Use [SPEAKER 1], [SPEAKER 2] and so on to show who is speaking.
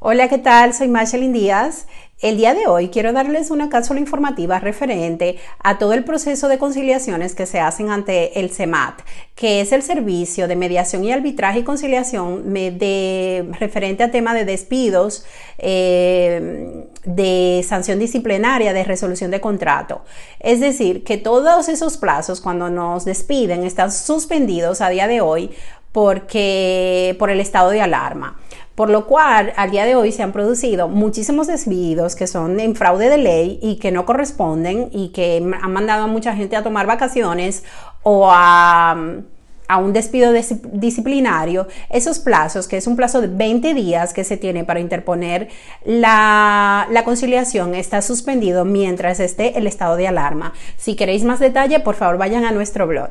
[SPEAKER 1] Hola, ¿qué tal? Soy Machelin Díaz. El día de hoy quiero darles una cápsula informativa referente a todo el proceso de conciliaciones que se hacen ante el CEMAT, que es el servicio de mediación y arbitraje y conciliación de, referente a tema de despidos, eh, de sanción disciplinaria, de resolución de contrato. Es decir, que todos esos plazos cuando nos despiden están suspendidos a día de hoy porque por el estado de alarma. Por lo cual, al día de hoy se han producido muchísimos despidos que son en fraude de ley y que no corresponden y que han mandado a mucha gente a tomar vacaciones o a un despido disciplinario, esos plazos, que es un plazo de 20 días que se tiene para interponer la, la, conciliación, está suspendido mientras esté el estado de alarma. Si queréis más detalle, por favor vayan a nuestro blog.